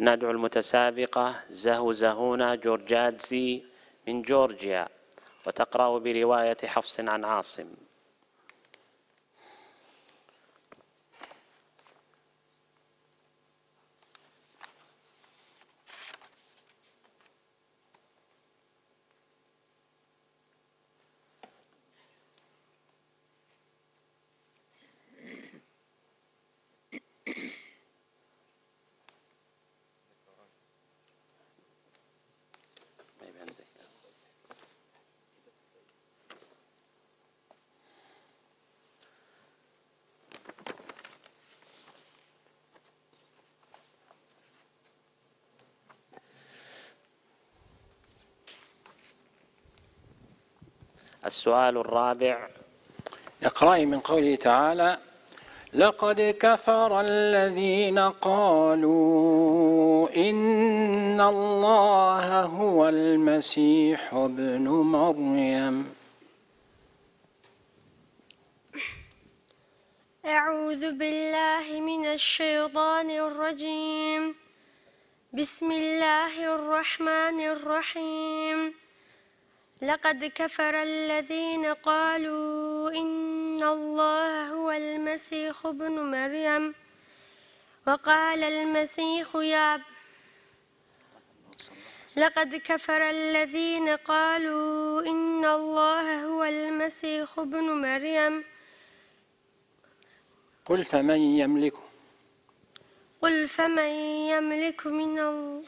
ندعو المتسابقة زهو زهونا جورجادزي من جورجيا وتقرأ برواية حفص عن عاصم السؤال الرابع اقرأي من قوله تعالى لقد كفر الذين قالوا إن الله هو المسيح ابن مريم أعوذ بالله من الشيطان الرجيم بسم الله الرحمن الرحيم لقد كفر الذين قالوا إن الله هو المسيح ابن مريم وقال المسيح يا لقد كفر الذين قالوا إن الله هو المسيح ابن مريم قل فمن يملك قل فمن يملك من الله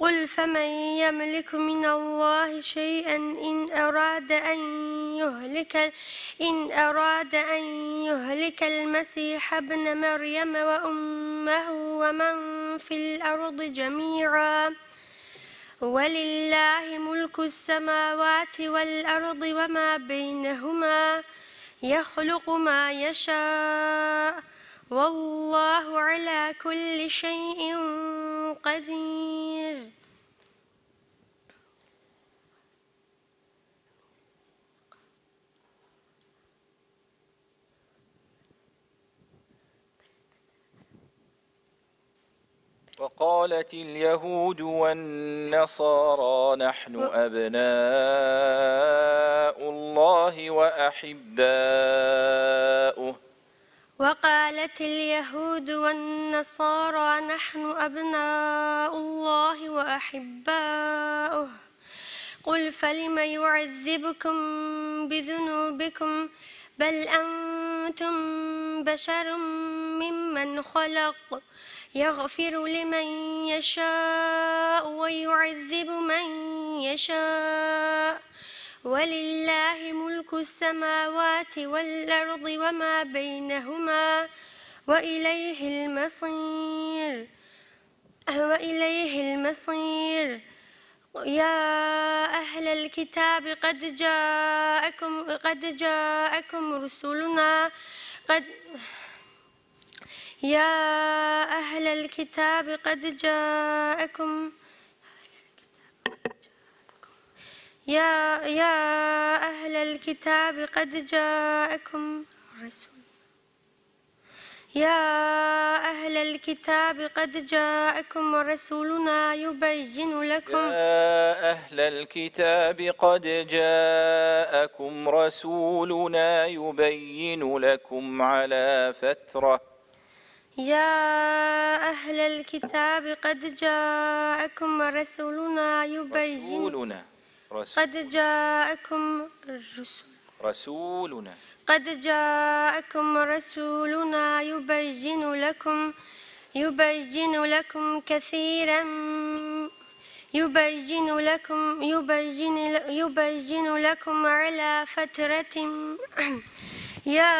قل فمن يملك من الله شيئا إن أراد أن يهلك إن أراد أن يهلك المسيح ابن مريم وأمه ومن في الأرض جميعا ولله ملك السماوات والأرض وما بينهما يخلق ما يشاء والله على كل شيء قدير وقالت اليهود والنصارى نحن أبناء الله وأحباؤه وقالت اليهود والنصارى نحن أبناء الله وأحباؤه قل فلم يعذبكم بذنوبكم بل أنتم بشر ممن خلق يغفر لمن يشاء ويعذب من يشاء ولله ملك السماوات والأرض وما بينهما وإليه المصير وإليه المصير يا أهل الكتاب قد جاءكم قد جاءكم رسلنا قد يا أهل الكتاب قد جاءكم يا يا أهل الكتاب قد جاءكم الرسول يا أهل الكتاب قد جاءكم رسولنا يبين لكم يا أهل الكتاب قد جاءكم رسولنا يبين لكم على فترة يا أهل الكتاب قد جاءكم رسولنا يبين رسولنا رسول. قد جاءكم الرسول رسولنا قد جاءكم رسولنا يبين لكم يبين لكم كثيرا يبين لكم يبين يبين لكم على فترة يا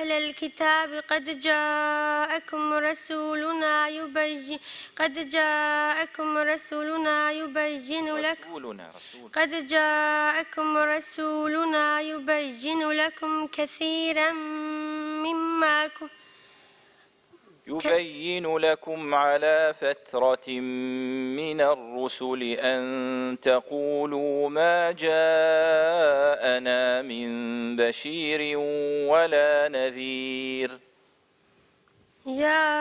أهل الكتاب قد جاءكم رسولنا يبين قد جاءكم رسولنا يبين لكم قد جاءكم رسولنا يبين لكم كثيرا مما كنتم يبين لكم على فترة من الرسل الرسل أن تقولوا ما جاءنا من بشير ولا نذير يا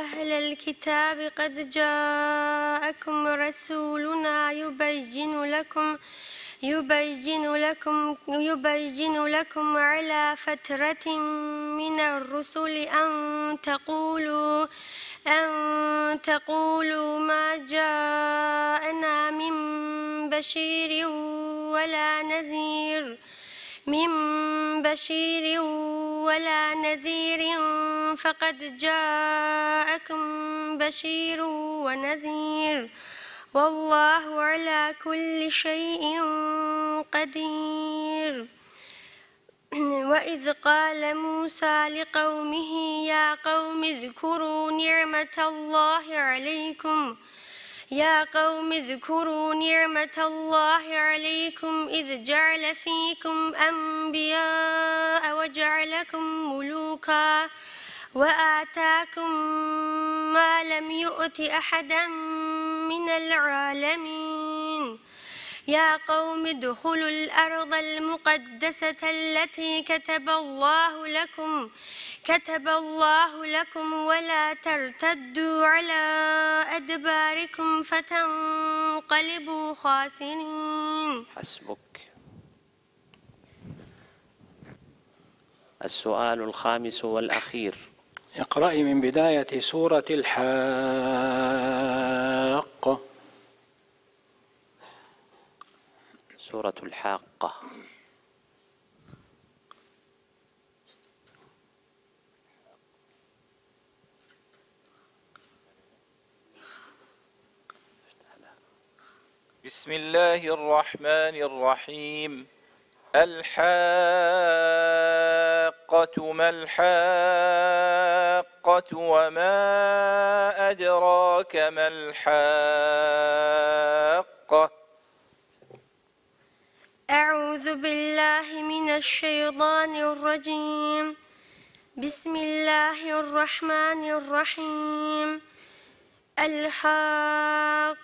أهل الكتاب قد جاءكم رسولنا يبين لكم يبين لكم يبين لكم على فترة من الرسل أن تقولوا أن تقولوا ما جاءنا من بشير ولا نذير من بشير ولا نذير فقد جاءكم بشير ونذير والله على كل شيء قدير وإذ قال موسى لقومه يا قوم اذكروا نعمة الله عليكم يا قوم اذكروا نعمة الله عليكم إذ جعل فيكم أنبياء وجعلكم ملوكا وآتاكم ما لم يؤت أحدا من العالمين يا قوم ادخلوا الأرض المقدسة التي كتب الله لكم كتب الله لكم ولا ترتدوا على أدباركم فتنقلبوا خاسرين حسبك السؤال الخامس والأخير اقرأي من بداية سورة الحاق سورة الحاقة بسم الله الرحمن الرحيم الحاقة ما الحاقة وما أدراك ما الحاقة أعوذ بالله من الشيطان الرجيم بسم الله الرحمن الرحيم الحاقة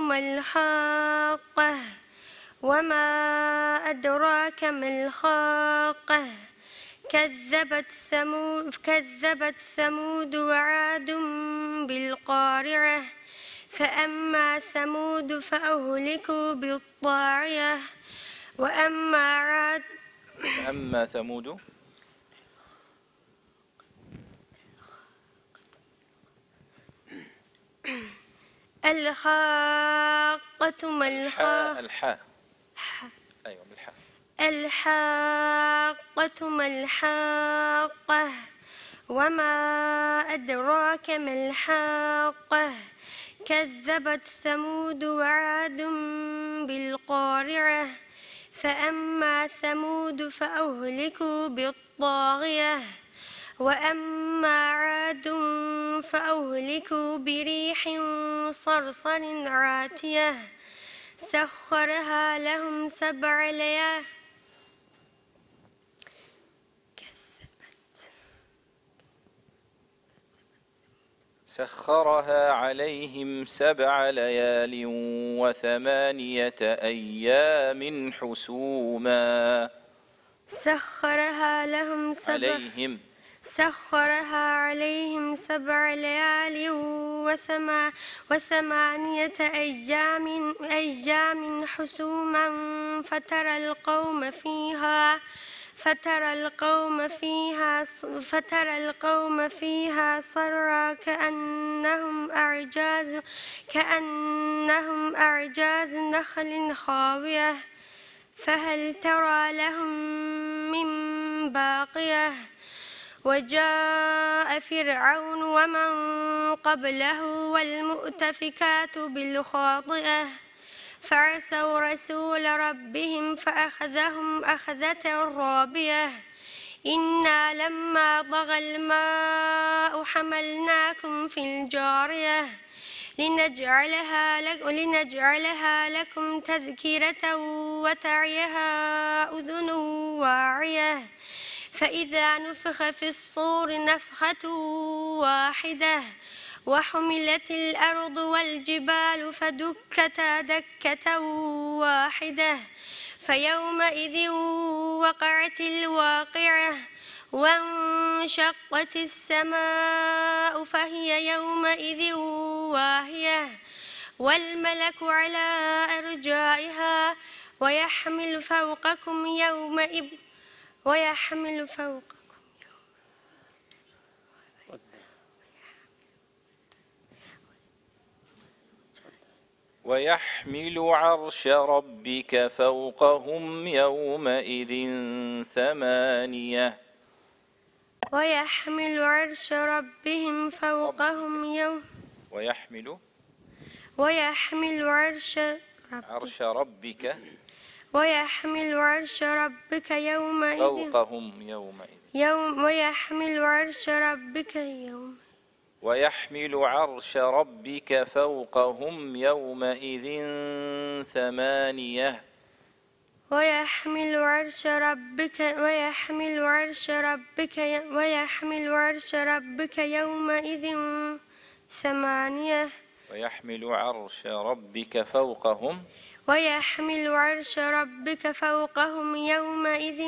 ما الحاقة وما أدراك ما الحاقة كذبت ثمود كذبت ثمود وعاد بالقارعة فأما ثمود فأهلكوا بالطاعية وأما عاد أما ثمود الحاقة ما الحاء الحاء أيوة بالحاء الحاقة ما الحاقة وما أدراك ما الحاقة كذبت ثمود وعاد بالقارعة فأما ثمود فأهلكوا بالطاغية وأما عاد فأهلكوا بريح صرصر عاتية سخرها لهم سبع ليال سخرها عليهم سبع ليال وثمانية أيام حسوما سخرها لهم سبع عليهم سخرها عليهم سبع ليال وثما وثمانية أيام أيام حسوما فترى القوم فيها فترى القوم فيها فترى القوم فيها صرعى كأنهم أعجاز كأنهم أعجاز نخل خاوية فهل ترى لهم من باقية وجاء فرعون ومن قبله والمؤتفكات بالخاطئة فعصوا رسول ربهم فأخذهم أخذة رابية إنا لما طغى الماء حملناكم في الجارية لنجعلها, لك لنجعلها لكم تذكرة وتعيها أذن واعية فإذا نفخ في الصور نفخة واحدة وحملت الأرض والجبال فدكتا دكة واحدة فيومئذ وقعت الواقعة وانشقت السماء فهي يومئذ واهية والملك على أرجائها ويحمل فوقكم يومئذ ويحمل فوق ويحمل عرش ربك فوقهم يومئذ ثمانية ويحمل عرش ربهم فوقهم يوم ويحمل ويحمل عرش ربك عرش ربك ويحمل عرش ربك يومئذ فوقهم يومئذ يوم ويحمل عرش ربك يومئذ ويحمل عرش ربك فوقهم يومئذ ثمانية ويحمل عرش ربك ويحمل عرش ربك ويحمل عرش ربك يومئذ ثمانية ويحمل عرش ربك فوقهم ويحمل عرش ربك فوقهم يومئذ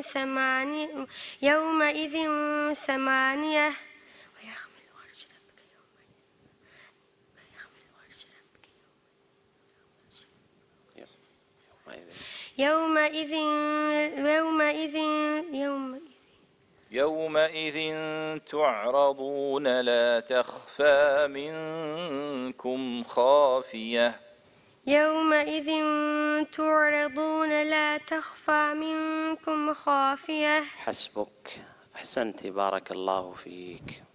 ثمانية يومئذ ثمانية يومئذ يومئذ يومئذ يومئذ تعرضون لا تخفى منكم خافية يومئذ تعرضون لا تخفى منكم خافية حسبك أحسنت بارك الله فيك